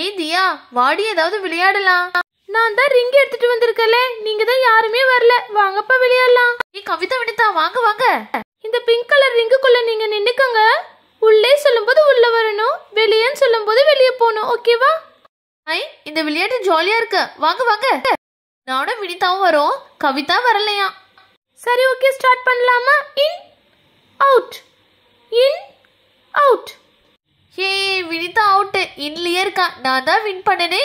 ஏய் தியா வாடி ஏதாவது விளையாடலாம் நான் தான் ரிங் எடுத்துட்டு வந்திருக்கலே நீங்க தான் யாருமே வரல வாங்கப்பா விளையாடலாம் ஏ கவிதா வினிதா வாங்க வாங்க இந்த பிங்க் கலர் ரிங்குக்குள்ள நீங்க நின்னுக்கங்க உள்ளே சொல்லும்போது உள்ள வரணும் வெளியேன்னு சொல்லும்போது வெளியே போகணும் ஓகேவா ஐ இந்த விளையாட்டு ஜாலியா இருக்கு வாங்க வாங்க நானும் வினிதாவும் வரோம் கவிதா வரலையா சரி ஓகே ஸ்டார்ட் பண்ணலாமா in out in out hey Vinitha out இன்லயே இருக்கா நான் தான் வின் பண்ணனே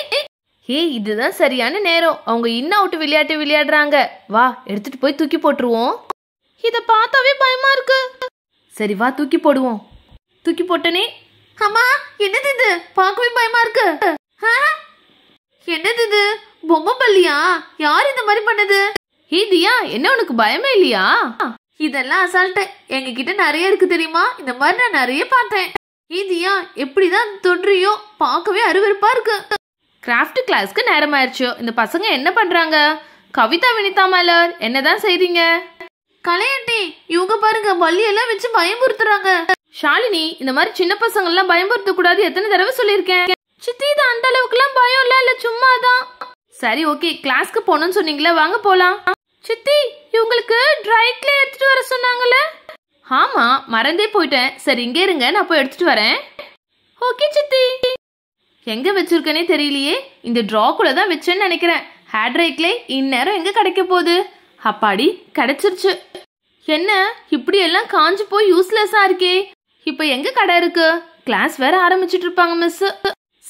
ஹே இதுதான் சரியான நேரம் அவங்க இன் அவுட் விளையாட்டு விளையாடுறாங்க வா எடுத்துட்டு போய் தூக்கி போட்டுருவோம் இதை பார்த்தாவே பயமா இருக்கு சரி வா தூக்கி போடுவோம் தூக்கி போட்டனே அம்மா என்னது இது பார்க்கவே பயமா இருக்கு என்னது இது பொம்மை பள்ளியா யார் இந்த மாதிரி பண்ணது ஹீதியா என்ன உனக்கு பயமே இல்லையா இதெல்லாம் அசால்ட்டு எங்க நிறைய இருக்கு தெரியுமா இந்த மாதிரி நான் நிறைய பார்த்தேன் ஏதியா எப்படி தான் பார்க்கவே அருவருப்பாக இருக்கு கிராஃப்ட் கிளாஸ்க்கு நேரம் ஆயிடுச்சு இந்த பசங்க என்ன பண்றாங்க கவிதா வினிதா மலர் என்னதான் செய்றீங்க கலையட்டி இவங்க பாருங்க எல்லாம் வச்சு பயமுறுத்துறாங்க ஷாலினி இந்த மாதிரி சின்ன பசங்க எல்லாம் பயமுறுத்த கூடாது எத்தனை தடவை சொல்லியிருக்கேன் சித்தி இது அந்த அளவுக்கு எல்லாம் பயம் இல்ல இல்ல சும்மா தான் சரி ஓகே கிளாஸ்க்கு போனோம்னு சொன்னீங்களே வாங்க போலாம் சித்தி இவங்களுக்கு ட்ரை கிளே எடுத்துட்டு வர சொன்னாங்களே ஆமாம் மறந்தே போயிட்டேன் சரி இங்கே இருங்க நான் போய் எடுத்துட்டு வரேன் ஓகே சித்தி எங்கே வச்சிருக்கேனே தெரியலையே இந்த ட்ராக்குள்ள தான் வச்சேன்னு நினைக்கிறேன் ஹேர் ட்ரைக்லே இந்நேரம் எங்கே கிடைக்க போகுது அப்பாடி கிடைச்சிருச்சு என்ன இப்படி எல்லாம் காஞ்சு போய் யூஸ்லெஸ்ஸாக இருக்கே இப்போ எங்கே கடை இருக்கு கிளாஸ் வேற ஆரம்பிச்சிட்டு இருப்பாங்க மிஸ்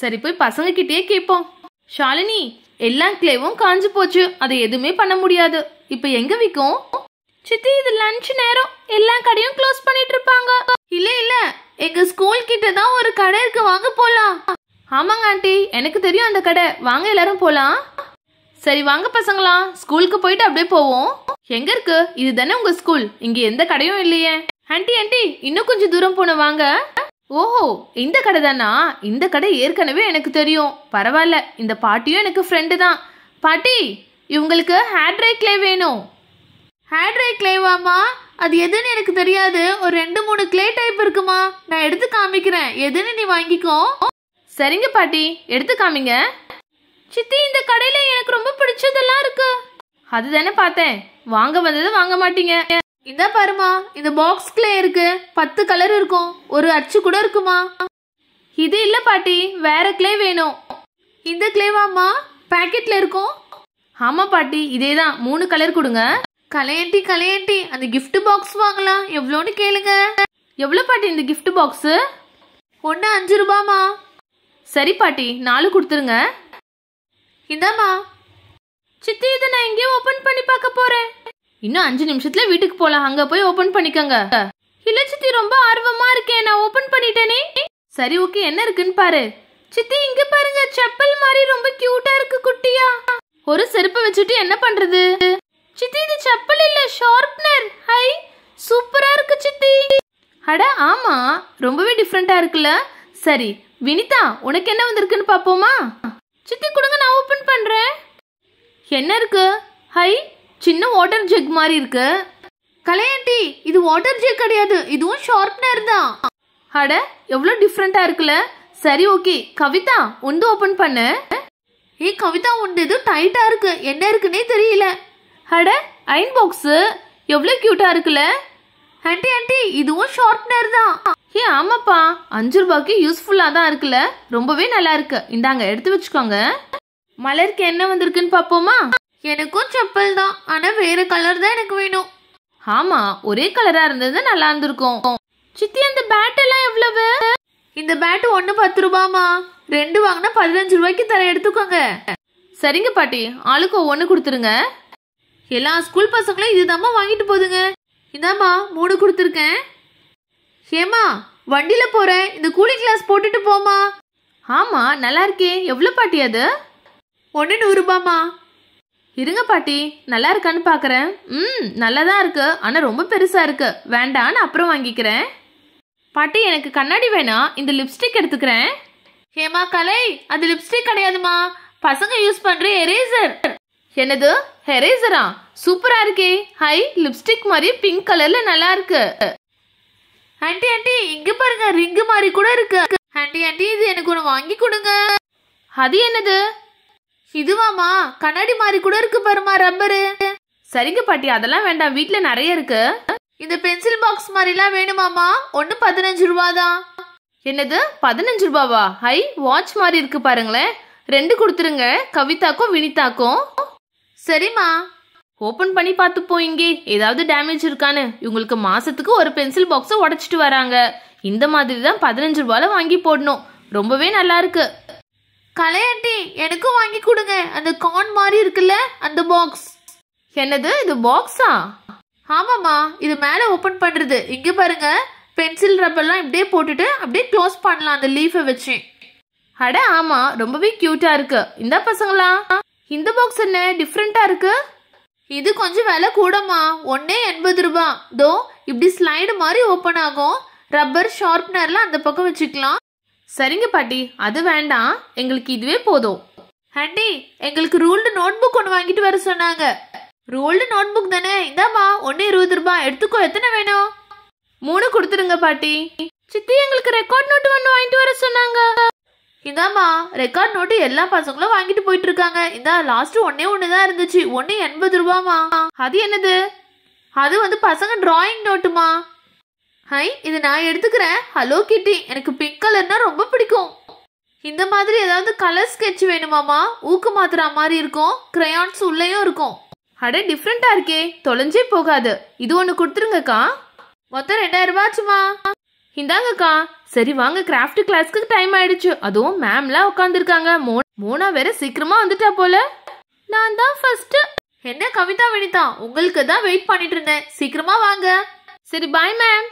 சரி போய் பசங்க கிட்டே கேட்போம் ஷாலினி எல்லா கிளேவும் காஞ்சு போச்சு அதை எதுவுமே பண்ண முடியாது இப்போ எங்கே விற்கும் சித்தி இது லஞ்ச் நேரம் எல்லா கடையும் க்ளோஸ் பண்ணிட்டு இருப்பாங்க இல்ல இல்ல எங்க ஸ்கூல் கிட்ட தான் ஒரு கடை இருக்கு வாங்க போலாம் ஆமாங்க ஆண்டி எனக்கு தெரியும் அந்த கடை வாங்க எல்லாரும் போலாம் சரி வாங்க பசங்களா ஸ்கூலுக்கு போயிட்டு அப்படியே போவோம் எங்க இருக்கு இது தானே உங்க ஸ்கூல் இங்க எந்த கடையும் இல்லையே ஆண்டி ஆண்டி இன்னும் கொஞ்சம் தூரம் போன வாங்க ஓஹோ இந்த கடை தானா இந்த கடை ஏற்கனவே எனக்கு தெரியும் பரவாயில்ல இந்த பாட்டியும் எனக்கு ஃப்ரெண்டு தான் பாட்டி இவங்களுக்கு ஹேர் ட்ரை கிளே வேணும் ஹேட்ரை கிளேவாமா அது எதுன்னு எனக்கு தெரியாது ஒரு ரெண்டு மூணு கிளே டைப் இருக்குமா நான் எடுத்து காமிக்கிறேன் எதுன்னு நீ வாங்கிக்கோ சரிங்க பாட்டி எடுத்து காமிங்க சித்தி இந்த கடையில எனக்கு ரொம்ப பிடிச்சதெல்லாம் இருக்கு அதுதானே பார்த்தேன் வாங்க வந்தது வாங்க மாட்டீங்க இந்த பாருமா இந்த பாக்ஸ் கிளே இருக்கு பத்து கலர் இருக்கும் ஒரு அச்சு கூட இருக்குமா இது இல்ல பாட்டி வேற கிளே வேணும் இந்த கிளேவாமா பேக்கெட்ல இருக்கும் ஆமா பாட்டி இதே தான் மூணு கலர் கொடுங்க கலையண்டி கலையண்டி அந்த கிஃப்ட் பாக்ஸ் வாங்கலாம் எவ்வளோன்னு கேளுங்க எவ்வளோ பாட்டி இந்த கிஃப்ட் பாக்ஸு ஒன்று அஞ்சு ரூபாமா சரி பாட்டி நாலு கொடுத்துருங்க இந்தாமா சித்தி இதை நான் எங்கேயும் ஓப்பன் பண்ணி பார்க்க போகிறேன் இன்னும் அஞ்சு நிமிஷத்துல வீட்டுக்கு போகலாம் அங்கே போய் ஓப்பன் பண்ணிக்கோங்க இல்லை சித்தி ரொம்ப ஆர்வமாக இருக்கேன் நான் ஓப்பன் பண்ணிட்டேனே சரி ஓகே என்ன இருக்குன்னு பாரு சித்தி இங்க பாருங்க செப்பல் மாதிரி ரொம்ப கியூட்டா இருக்கு குட்டியா ஒரு செருப்பை வச்சுட்டு என்ன பண்றது சித்தி இது செப்பல் இல்ல ஷார்ப்னர் ஹை சூப்பரா இருக்கு சித்தி அட ஆமா ரொம்பவே டிஃப்ரெண்டா இருக்குல்ல சரி வினிதா உனக்கு என்ன வந்திருக்குன்னு பாப்போமா சித்தி கொடுங்க நான் ஓபன் பண்றேன் என்ன இருக்கு ஹை சின்ன வாட்டர் ஜெக் மாதிரி இருக்கு கலையாண்டி இது வாட்டர் ஜெக் கிடையாது இதுவும் ஷார்ப்னர் தான் அட எவ்வளோ டிஃப்ரெண்ட்டாக இருக்குல்ல சரி ஓகே கவிதா உண்டு ஓபன் பண்ண ஏ கவிதா உண்டு இது டைட்டா இருக்கு என்ன இருக்குன்னே தெரியல அட அயன் பாக்ஸு எவ்வளோ க்யூட்டாக இருக்குல்ல ஆண்டி ஆண்டி இதுவும் ஷார்ப்னர் தான் ஏ ஆமாப்பா அஞ்சு ரூபாய்க்கு யூஸ்ஃபுல்லாக தான் இருக்குல்ல ரொம்பவே நல்லா இருக்கு இந்தாங்க எடுத்து வச்சுக்கோங்க மலருக்கு என்ன வந்திருக்குன்னு பார்ப்போமா எனக்கும் செப்பல் தான் ஆனால் வேற கலர் தான் எனக்கு வேணும் ஆமா ஒரே கலரா இருந்தது நல்லா இருந்திருக்கும் சித்தி அந்த பேட் எல்லாம் எவ்வளவு இந்த பேட் ஒன்று பத்து ரூபாமா ரெண்டு வாங்கினா பதினஞ்சு ரூபாய்க்கு தர எடுத்துக்கோங்க சரிங்க பாட்டி ஆளுக்கு ஒன்று கொடுத்துருங்க எல்லா ஸ்கூல் பசங்களும் இதுதாம்மா வாங்கிட்டு போதுங்க இதாம்மா மூணு கொடுத்துருக்கேன் ஹேமா வண்டியில் போகிறேன் இந்த கூலிங் கிளாஸ் போட்டுட்டு போமா ஆமாம் நல்லா இருக்கே எவ்வளோ பாட்டி அது ஒன்று ரூபாமா இருங்க பாட்டி நல்லா இருக்கான்னு பார்க்குறேன் ம் நல்லா தான் இருக்கு ஆனால் ரொம்ப பெருசாக இருக்கு வேண்டான்னு அப்புறம் வாங்கிக்கிறேன் பாட்டி எனக்கு கண்ணாடி வேணாம் இந்த லிப்ஸ்டிக் எடுத்துக்கிறேன் ஹேமா கலை அது லிப்ஸ்டிக் கிடையாதுமா பசங்க யூஸ் பண்ணுற எரேசர் எனது ஹெரேசரா சூப்பரா இருக்கே ஹை லிப்ஸ்டிக் மாதிரி பிங்க் கலர்ல நல்லா இருக்கு ஆண்டி ஆண்டி இங்க பாருங்க ரிங்கு மாதிரி கூட இருக்கு ஆண்டி ஆண்டி இது எனக்கு ஒன்று வாங்கி கொடுங்க அது என்னது இதுவாமா கண்ணாடி மாதிரி கூட இருக்கு பாருமா ரப்பரு சரிங்க பாட்டி அதெல்லாம் வேண்டாம் வீட்ல நிறைய இருக்கு இந்த பென்சில் பாக்ஸ் மாதிரிலாம் வேணுமாமா ஒன்னு பதினஞ்சு ரூபா தான் என்னது பதினஞ்சு ரூபாவா ஹை வாட்ச் மாதிரி இருக்கு பாருங்களேன் ரெண்டு கொடுத்துருங்க கவிதாக்கும் வினிதாக்கும் சரிம்மா ஓப்பன் பண்ணி பார்த்துப்போம் இங்கே ஏதாவது டேமேஜ் இருக்கான்னு இவங்களுக்கு மாசத்துக்கு ஒரு பென்சில் பாக்ஸை உடச்சிட்டு வராங்க இந்த மாதிரி தான் பதினஞ்சு ரூபால வாங்கி போடணும் ரொம்பவே நல்லா இருக்கு கலையாட்டி எனக்கும் வாங்கி கொடுங்க அந்த கார்ன் மாதிரி இருக்குல்ல அந்த பாக்ஸ் என்னது இது பாக்ஸா ஆமாம்மா இது மேலே ஓப்பன் பண்ணுறது இங்கே பாருங்க பென்சில் ரப்பர்லாம் இப்படியே போட்டுட்டு அப்படியே க்ளோஸ் பண்ணலாம் அந்த லீஃபை வச்சு அட ஆமாம் ரொம்பவே க்யூட்டாக இருக்கு இந்த பசங்களா இந்த பாக்ஸ் என்ன டிஃப்ரெண்ட்டாக இருக்கு இது கொஞ்சம் விலை கூடமா ஒன்னே எண்பது ரூபா தோ இப்படி ஸ்லைடு மாதிரி ஓப்பன் ஆகும் ரப்பர் ஷார்ப்னர்லாம் அந்த பக்கம் வச்சுக்கலாம் சரிங்க பாட்டி அது வேண்டாம் எங்களுக்கு இதுவே போதும் ஹண்டி எங்களுக்கு ரூல்டு நோட் புக் ஒன்று வாங்கிட்டு வர சொன்னாங்க ரூல்டு நோட் புக் தானே இந்தாமா ஒன்று இருபது ரூபாய் எடுத்துக்கோ எத்தனை வேணும் மூணு கொடுத்துருங்க பாட்டி சித்தி எங்களுக்கு ரெக்கார்ட் நோட்டு ஒன்று வாங்கிட்டு வர சொன்னாங்க இந்தாம்மா ரெக்கார்ட் நோட்டு எல்லா பசங்களும் வாங்கிட்டு போயிட்டு இருக்காங்க இந்தா லாஸ்ட் ஒன்னே ஒன்று தான் இருந்துச்சு ஒன்று எண்பது ரூபாமா அது என்னது அது வந்து பசங்க டிராயிங் நோட்டுமா ஹை இது நான் எடுத்துக்கிறேன் ஹலோ கிட்டி எனக்கு பிங்க் கலர்னா ரொம்ப பிடிக்கும் இந்த மாதிரி ஏதாவது கலர் ஸ்கெட்ச் வேணுமாமா ஊக்கு மாத்திரா மாதிரி இருக்கும் கிரையான்ஸ் உள்ளேயும் இருக்கும் அட டிஃப்ரெண்டா இருக்கே தொலைஞ்சே போகாது இது ஒன்று கொடுத்துருங்கக்கா மொத்தம் ரெண்டாயிரம் ரூபாச்சுமா இந்தாங்கக்கா சரி வாங்க கிராஃப்ட் கிளாஸ்க்கு டைம் ஆயிடுச்சு அதுவும் மேம்லாம் உட்காந்துருக்காங்க மோனா வேற சீக்கிரமா வந்துட்டா போல நான் தான் ஃபர்ஸ்ட் என்ன கவிதா வினிதா உங்களுக்கு தான் வெயிட் பண்ணிட்டு இருந்தேன் சீக்கிரமா வாங்க சரி பாய் மேம்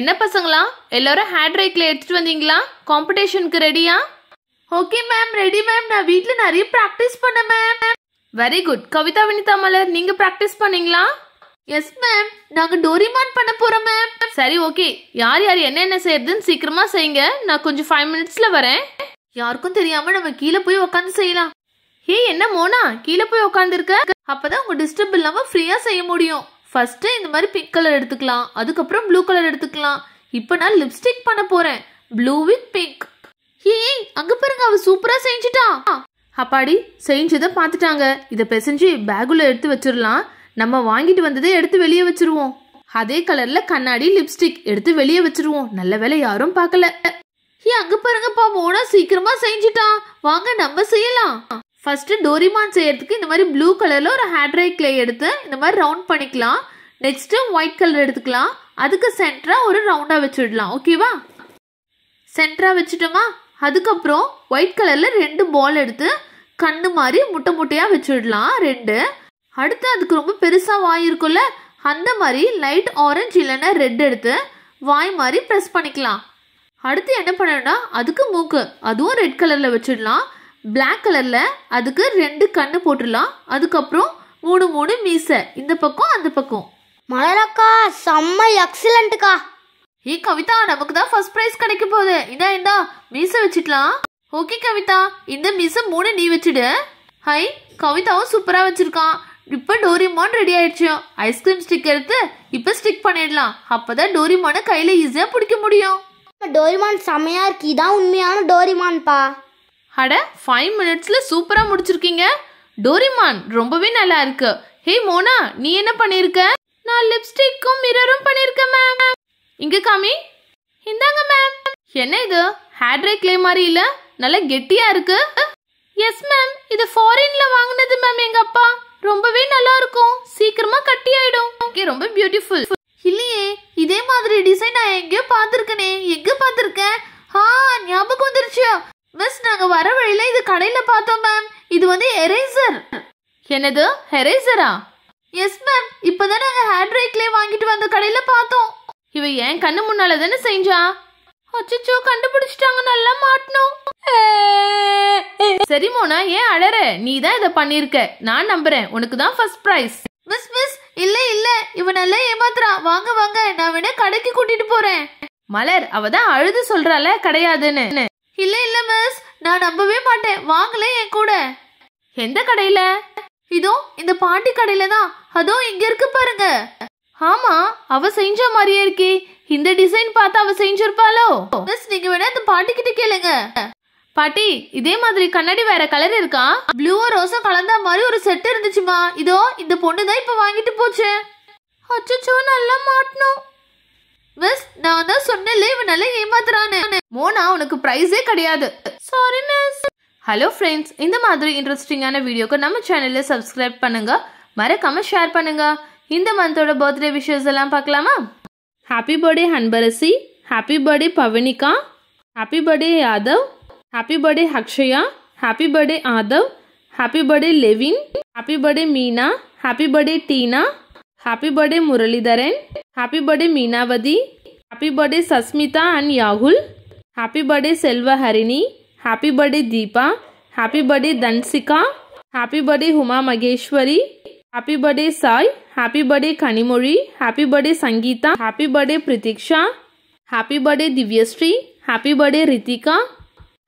என்ன பசங்களா எல்லாரும் ஹேண்ட் ரைக்கில் எடுத்துட்டு வந்தீங்களா காம்படிஷனுக்கு ரெடியா ஓகே மேம் ரெடி மேம் நான் வீட்டில் நிறைய ப்ராக்டிஸ் பண்ணேன் ma'am very good Kavitha Vinitha Malar நீங்கள் ப்ராக்டிஸ் பண்ணீங்களா எஸ் மேம் நாங்கள் டோரிமான் பண்ண போகிறோம் மேம் சரி ஓகே யார் யார் என்னென்ன செய்யறதுன்னு சீக்கிரமா செய்யுங்க நான் கொஞ்சம் ஃபைவ் மினிட்ஸ்ல வரேன் யாருக்கும் தெரியாம நம்ம கீழே போய் உட்காந்து செய்யலாம் ஹே என்ன மோனா கீழே போய் உட்காந்து இருக்க அப்பதான் உங்க டிஸ்டர்ப் இல்லாம ஃப்ரீயா செய்ய முடியும் ஃபர்ஸ்ட் இந்த மாதிரி பிங்க் கலர் எடுத்துக்கலாம் அதுக்கப்புறம் ப்ளூ கலர் எடுத்துக்கலாம் இப்போ நான் லிப்ஸ்டிக் பண்ண போறேன் ப்ளூ வித் பிங்க் ஏய் அங்க பாருங்க அவ சூப்பரா செஞ்சுட்டா அப்பாடி செஞ்சதை பார்த்துட்டாங்க இதை பிசைஞ்சு பேக்குள்ள எடுத்து வச்சிடலாம் நம்ம வாங்கிட்டு வந்ததை எடுத்து வெளியே வச்சிருவோம் அதே கலர்ல கண்ணாடி லிப்ஸ்டிக் எடுத்து வெளியே வச்சிருவோம் நல்ல வேலை யாரும் பார்க்கல ஏ அங்க பாருங்கப்பா மோனா சீக்கிரமா செஞ்சுட்டான் வாங்க நம்ம செய்யலாம் ஃபர்ஸ்ட் டோரிமான் செய்யறதுக்கு இந்த மாதிரி ப்ளூ கலர்ல ஒரு ஹேட்ரை கிளே எடுத்து இந்த மாதிரி ரவுண்ட் பண்ணிக்கலாம் நெக்ஸ்ட் ஒயிட் கலர் எடுத்துக்கலாம் அதுக்கு சென்டரா ஒரு ரவுண்டா வச்சுடலாம் ஓகேவா சென்டரா வச்சுட்டோமா அதுக்கப்புறம் ஒயிட் கலர்ல ரெண்டு பால் எடுத்து கண்ணு மாதிரி முட்டை முட்டையா வச்சுடலாம் ரெண்டு அடுத்து அதுக்கு ரொம்ப பெருசா வாய் இருக்கும்ல அந்த மாதிரி லைட் ஆரஞ்சு இல்லைன்னா ரெட் எடுத்து வாய் மாதிரி ப்ரெஸ் பண்ணிக்கலாம் அடுத்து என்ன பண்ணணும்னா அதுக்கு மூக்கு அதுவும் ரெட் கலரில் வச்சிடலாம் பிளாக் கலரில் அதுக்கு ரெண்டு கண்ணு போட்டுடலாம் அதுக்கப்புறம் மூணு மூணு மீசை இந்த பக்கம் அந்த பக்கம் மலரக்கா செம்ம எக்ஸலண்ட்டுக்கா ஏ கவிதா நமக்கு தான் ஃபர்ஸ்ட் ப்ரைஸ் கிடைக்க போகுது இதா இந்தா மீசை வச்சுக்கலாம் ஓகே கவிதா இந்த மீசை மூணு நீ வச்சுடு ஹை கவிதாவும் சூப்பராக வச்சுருக்கான் இப்போ டோரிமான் ரெடி ஆயிடுச்சு ஐஸ்கிரீம் ஸ்டிக் எடுத்து இப்போ ஸ்டிக் பண்ணிடலாம் அப்போதான் டோரிமானை கையில் ஈஸியாக பிடிக்க முடியும் டோரிமான் செமையா இருக்கு இதான் உண்மையான டோரிமான்ப்பா அட ஃபைவ் மினிட்ஸ்ல சூப்பரா முடிச்சிருக்கீங்க டோரிமான் ரொம்பவே நல்லா இருக்கு ஹே மோனா நீ என்ன பண்ணிருக்க நான் லிப்ஸ்டிக்கும் மிரரும் பண்ணிருக்கேன் மேம் இங்க காமி இந்தாங்க மேம் என்ன இது ஹேர் ட்ரை கிளே மாதிரி இல்ல நல்லா கெட்டியா இருக்கு எஸ் மேம் இது ஃபாரின்ல வாங்குனது மேம் எங்க அப்பா ரொம்பவே நல்லா இருக்கும் சீக்கிரமா கட்டி ஆயிடும் ரொம்ப பியூட்டிஃபுல் இல்லையே இதே மாதிரி டிசைன் நான் எங்கேயோ பார்த்துருக்கனே எங்க பார்த்துருக்கேன் ஆ ஞாபகம் வந்துருச்சு மிஸ் நாங்க வர வழியில இது கடையில பார்த்தோம் மேம் இது வந்து எரேசர் என்னது எரேசரா எஸ் மேம் இப்பதான் நாங்க ஹேர் ட்ரை கிளே வாங்கிட்டு வந்த கடையில பார்த்தோம் இவ ஏன் கண்ணு முன்னால தானே செஞ்சா அச்சோ கண்டுபிடிச்சிட்டாங்க நல்லா மாட்டணும் சரி மோனா ஏன் அழற நீ தான் இதை பண்ணிருக்க நான் நம்புறேன் உனக்கு தான் ஃபர்ஸ்ட் பிரைஸ் மிஸ் மிஸ் இல்ல இல்ல இவனெல்லாம் ஏமாத்துறா வாங்க வாங்க நான் வேணா கடைக்கு கூட்டிட்டு போறேன் மலர் அவ தான் அழுது சொல்றால கிடையாதுன்னு இல்ல இல்ல மிஸ் நான் நம்பவே மாட்டேன் வாங்கல என் கூட எந்த கடையில இதோ இந்த பாண்டி கடையில தான் அதோ இங்க இருக்கு பாருங்க ஆமா அவ செஞ்ச மாதிரியே இருக்கே இந்த டிசைன் பார்த்து அவ செஞ்சிருப்பாளோ மிஸ் நீங்க வேணா இந்த பாட்டி கிட்ட கேளுங்க பாட்டி இதே மாதிரி கண்ணாடி வேற கலர் இருக்கா ப்ளூவோ ரோஸோ கலந்த மாதிரி ஒரு செட் இருந்துச்சுமா இதோ இந்த பொண்ணு தான் இப்ப வாங்கிட்டு போச்சு அச்சோ நல்லா மாட்டணும் மிஸ் நான் தான் சொன்னல இவன் நல்லா ஏமாத்துறான்னு மோனா உனக்கு பிரைஸே கிடையாது சாரி மிஸ் ஹலோ ஃப்ரெண்ட்ஸ் இந்த மாதிரி இன்ட்ரெஸ்டிங்கான வீடியோக்கு நம்ம சேனலில் சப்ஸ்கிரைப் பண்ணுங்க மறக்காம ஷேர் பண்ணுங்க இந்த மந்தோட பர்த்டே விஷஸ் எல்லாம் பார்க்கலாமா happy birthday Anbarasi happy birthday Pavanika happy birthday Yadav happy birthday Akshaya happy birthday Aadhav happy birthday Levin happy birthday Meena happy birthday Teena happy birthday Muralidharan happy birthday Meenavathi happy birthday Sasmitha and Yagul happy birthday Selvaharini happy birthday Deepa happy birthday Dhanshika happy birthday Uma Maheswari happy birthday Sai happy birthday Kanimozhi happy birthday Sangeetha happy birthday Pratheeksha happy birthday Divyasri happy birthday Ritika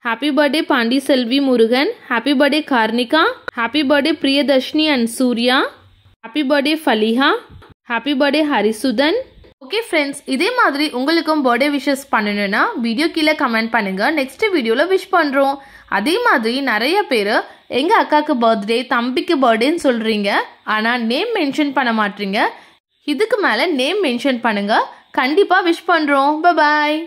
happy birthday Pandi Selvi Murugan happy birthday Karnika happy birthday Priyadharshini and Surya happy birthday Faliha happy birthday Harisudhan okay friends இதே மாதிரி உங்களுக்கும் birthday wishes பண்ணணும்னா video கீழே comment பண்ணுங்கள் next வீடியோவில் wish பண்ணுறோம் அதே மாதிரி நிறைய பேர் எங்கள் அக்காவுக்கு பர்த்டே தம்பிக்கு பர்த்டேன்னு சொல்கிறீங்க ஆனால் நேம் மென்ஷன் பண்ண மாட்டீங்க இதுக்கு மேலே நேம் மென்ஷன் பண்ணுங்கள் கண்டிப்பாக விஷ் பண்ணுறோம் பாய்